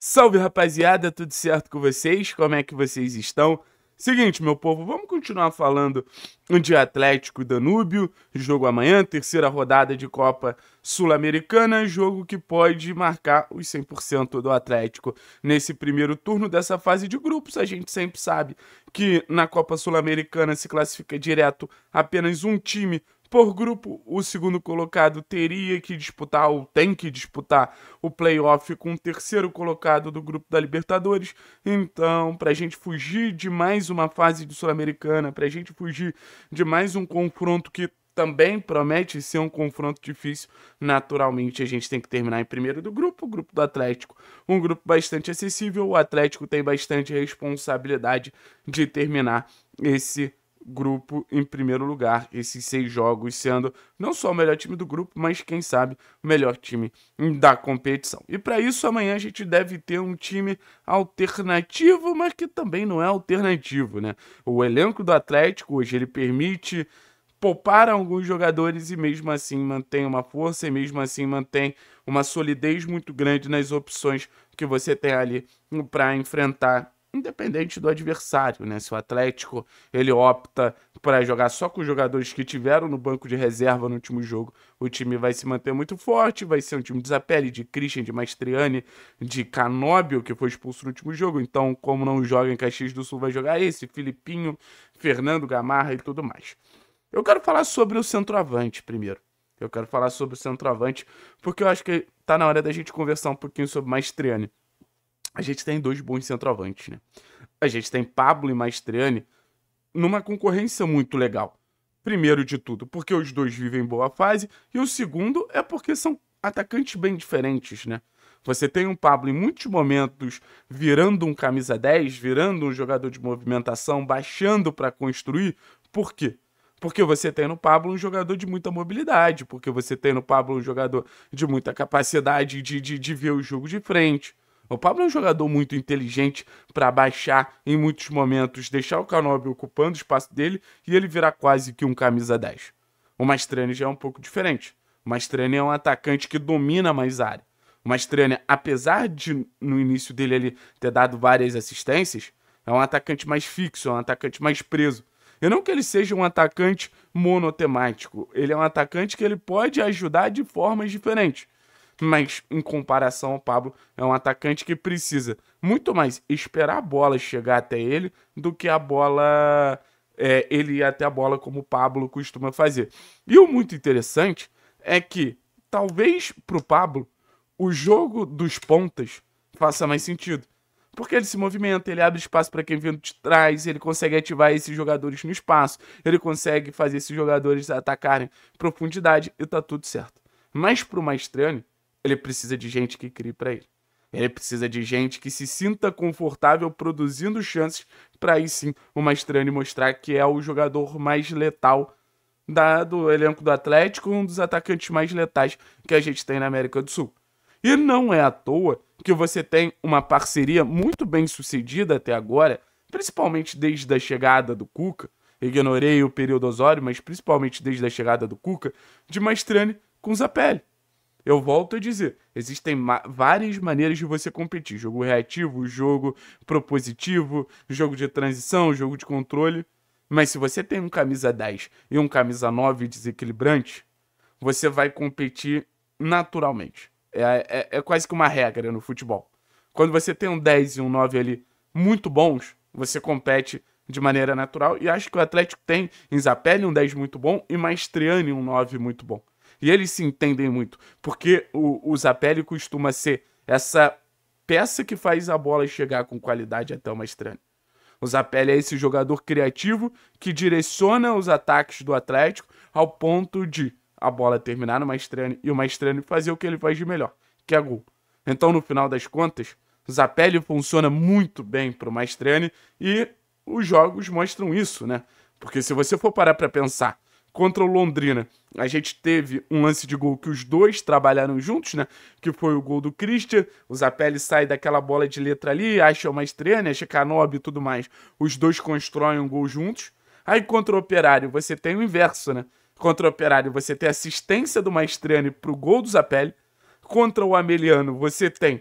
Salve rapaziada, tudo certo com vocês? Como é que vocês estão? Seguinte, meu povo, vamos continuar falando de Atlético Danúbio, jogo amanhã, terceira rodada de Copa Sul-Americana, jogo que pode marcar os 100% do Atlético nesse primeiro turno dessa fase de grupos. A gente sempre sabe que na Copa Sul-Americana se classifica direto apenas um time por grupo, o segundo colocado teria que disputar ou tem que disputar o playoff com o terceiro colocado do grupo da Libertadores. Então, para a gente fugir de mais uma fase de Sul-Americana, para a gente fugir de mais um confronto que também promete ser um confronto difícil. Naturalmente, a gente tem que terminar em primeiro do grupo, o grupo do Atlético. Um grupo bastante acessível, o Atlético tem bastante responsabilidade de terminar esse grupo em primeiro lugar, esses seis jogos, sendo não só o melhor time do grupo, mas quem sabe o melhor time da competição. E para isso, amanhã a gente deve ter um time alternativo, mas que também não é alternativo, né? O elenco do Atlético hoje ele permite poupar alguns jogadores e mesmo assim mantém uma força e mesmo assim mantém uma solidez muito grande nas opções que você tem ali para enfrentar independente do adversário, né? Se o Atlético ele opta para jogar só com os jogadores que tiveram no banco de reserva no último jogo, o time vai se manter muito forte, vai ser um time de Zapelli, de Christian, de Mastriani, de Canóbio, que foi expulso no último jogo, então como não joga em Caxias do Sul, vai jogar esse, Filipinho, Fernando Gamarra e tudo mais. Eu quero falar sobre o centroavante primeiro. Eu quero falar sobre o centroavante, porque eu acho que tá na hora da gente conversar um pouquinho sobre Mastriani a gente tem dois bons centroavantes, né? A gente tem Pablo e Maestriani numa concorrência muito legal. Primeiro de tudo, porque os dois vivem boa fase, e o segundo é porque são atacantes bem diferentes, né? Você tem um Pablo em muitos momentos virando um camisa 10, virando um jogador de movimentação, baixando para construir. Por quê? Porque você tem no Pablo um jogador de muita mobilidade, porque você tem no Pablo um jogador de muita capacidade de, de, de ver o jogo de frente. O Pablo é um jogador muito inteligente para baixar em muitos momentos, deixar o Canobi ocupando o espaço dele e ele virar quase que um camisa 10. O Mastrani já é um pouco diferente. O Mastrani é um atacante que domina mais área. O Mastrani, apesar de no início dele ele ter dado várias assistências, é um atacante mais fixo, é um atacante mais preso. E não que ele seja um atacante monotemático, ele é um atacante que ele pode ajudar de formas diferentes mas em comparação ao Pablo, é um atacante que precisa muito mais esperar a bola chegar até ele do que a bola. É, ele ir até a bola como o Pablo costuma fazer. E o muito interessante é que talvez para o Pablo o jogo dos pontas faça mais sentido. Porque ele se movimenta, ele abre espaço para quem vem de trás, ele consegue ativar esses jogadores no espaço, ele consegue fazer esses jogadores atacarem profundidade e tá tudo certo. Mas para o Maestrani, ele precisa de gente que crie para ele. Ele precisa de gente que se sinta confortável produzindo chances para aí sim o Mastrani mostrar que é o jogador mais letal da, do elenco do Atlético, um dos atacantes mais letais que a gente tem na América do Sul. E não é à toa que você tem uma parceria muito bem sucedida até agora, principalmente desde a chegada do Cuca. Ignorei o período Osório, mas principalmente desde a chegada do Cuca, de Mastrani com Zapelli. Eu volto a dizer, existem ma várias maneiras de você competir: jogo reativo, jogo propositivo, jogo de transição, jogo de controle. Mas se você tem um camisa 10 e um camisa 9 desequilibrante, você vai competir naturalmente. É, é, é quase que uma regra no futebol. Quando você tem um 10 e um 9 ali muito bons, você compete de maneira natural. E acho que o Atlético tem em Zapelli um 10 muito bom e Maestriani um 9 muito bom. E eles se entendem muito, porque o, o Zapelli costuma ser essa peça que faz a bola chegar com qualidade até o estranha. O Zapelli é esse jogador criativo que direciona os ataques do Atlético ao ponto de a bola terminar no Maestrani e o Maestrani fazer o que ele faz de melhor, que é gol. Então, no final das contas, o Zapelli funciona muito bem para o Maestrani e os jogos mostram isso, né? Porque se você for parar para pensar contra o Londrina. A gente teve um lance de gol que os dois trabalharam juntos, né? Que foi o gol do Christian. O Zapelli sai daquela bola de letra ali, acha uma estreia, né? Chicanob e tudo mais. Os dois constroem um gol juntos. Aí contra o Operário você tem o inverso, né? Contra o Operário você tem assistência do Maestrani pro gol do Zapelli. Contra o Ameliano você tem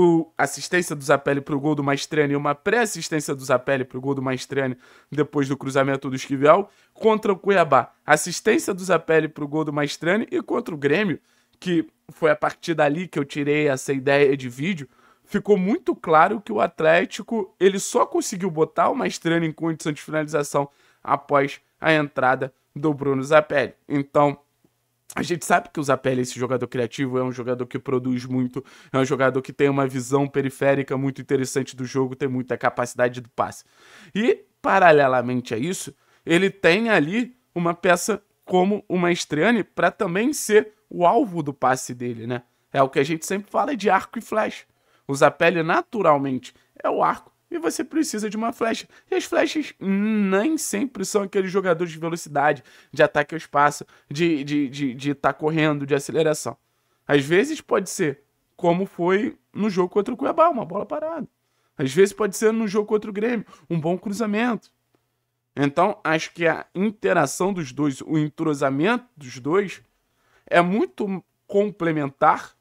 o assistência do Zapelli para o gol do Maestrani e uma pré-assistência do Zapelli para o gol do Maestrani depois do cruzamento do Esquivel, contra o Cuiabá, assistência do Zapelli para o gol do Maestrani e contra o Grêmio, que foi a partir dali que eu tirei essa ideia de vídeo, ficou muito claro que o Atlético ele só conseguiu botar o Maestrani em condição de finalização após a entrada do Bruno Zapelli. Então, a gente sabe que o Zapelli, é esse jogador criativo, é um jogador que produz muito, é um jogador que tem uma visão periférica muito interessante do jogo, tem muita capacidade do passe. E, paralelamente a isso, ele tem ali uma peça como o Maestriani para também ser o alvo do passe dele, né? É o que a gente sempre fala é de arco e flecha. O Zapelli, naturalmente, é o arco e você precisa de uma flecha. E as flechas nem sempre são aqueles jogadores de velocidade, de ataque ao espaço, de estar de, de, de tá correndo, de aceleração. Às vezes pode ser, como foi no jogo contra o Cuiabá, uma bola parada. Às vezes pode ser no jogo contra o Grêmio, um bom cruzamento. Então, acho que a interação dos dois, o entrosamento dos dois, é muito complementar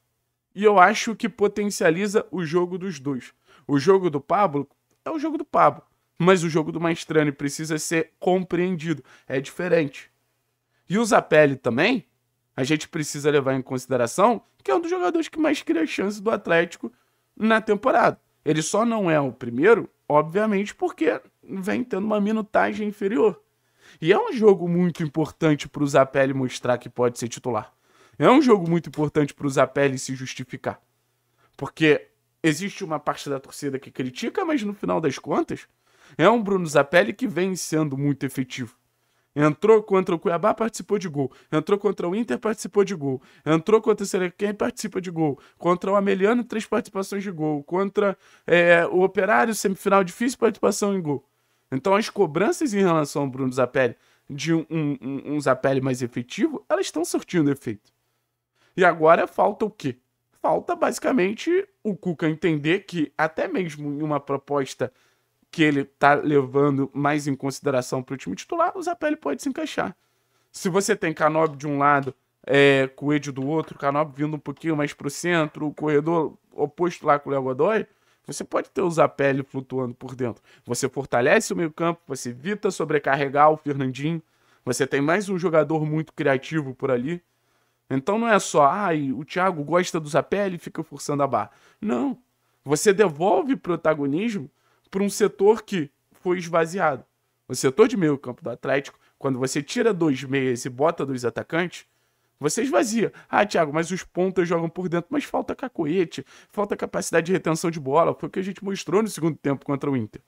e eu acho que potencializa o jogo dos dois. O jogo do Pablo é o jogo do Pablo. Mas o jogo do Maestrani precisa ser compreendido. É diferente. E o Zapelli também, a gente precisa levar em consideração que é um dos jogadores que mais cria chance do Atlético na temporada. Ele só não é o primeiro, obviamente, porque vem tendo uma minutagem inferior. E é um jogo muito importante para o Zapelli mostrar que pode ser titular. É um jogo muito importante para o Zapelli se justificar. Porque existe uma parte da torcida que critica, mas no final das contas, é um Bruno Zapelli que vem sendo muito efetivo. Entrou contra o Cuiabá, participou de gol. Entrou contra o Inter, participou de gol. Entrou contra o quem participa de gol. Contra o Ameliano, três participações de gol. Contra é, o Operário, semifinal difícil, participação em gol. Então as cobranças em relação ao Bruno Zapelli, de um, um, um Zapelli mais efetivo, elas estão surtindo efeito. E agora falta o quê? falta basicamente o Cuca entender que até mesmo em uma proposta que ele tá levando mais em consideração para o time titular, o Zapelli pode se encaixar. Se você tem Canob de um lado, é, Coelho do outro, Canob vindo um pouquinho mais para o centro, o corredor oposto lá com o Léo Godoy, você pode ter o Zapelli flutuando por dentro. Você fortalece o meio campo, você evita sobrecarregar o Fernandinho, você tem mais um jogador muito criativo por ali. Então não é só, ah, o Thiago gosta do Zapelli e fica forçando a barra. Não. Você devolve protagonismo para um setor que foi esvaziado. O setor de meio campo do Atlético, quando você tira dois meias e bota dois atacantes, você esvazia. Ah, Thiago, mas os pontas jogam por dentro. Mas falta cacoete, falta capacidade de retenção de bola. Foi o que a gente mostrou no segundo tempo contra o Inter.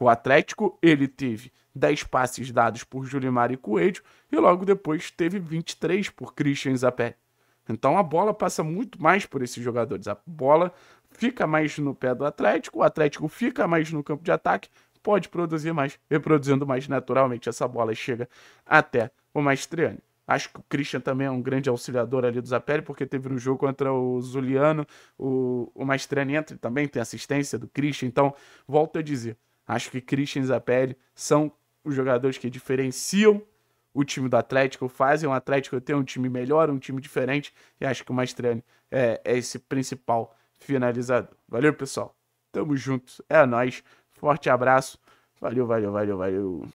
O Atlético, ele teve 10 passes dados por Julimar e Coelho e logo depois teve 23 por Christian Zapé. Então a bola passa muito mais por esses jogadores. A bola fica mais no pé do Atlético, o Atlético fica mais no campo de ataque, pode produzir mais, reproduzindo mais naturalmente essa bola chega até o Maestriani. Acho que o Christian também é um grande auxiliador ali do Zapelli, porque teve no jogo contra o Zuliano, o, o Maestriani entra também, tem assistência do Christian. Então, volto a dizer, Acho que Christian Zapelli são os jogadores que diferenciam o time do Atlético, fazem o Atlético ter um time melhor, um time diferente, e acho que o Mastriani é, é esse principal finalizador. Valeu, pessoal. Tamo juntos. É nós. Forte abraço. Valeu, valeu, valeu, valeu.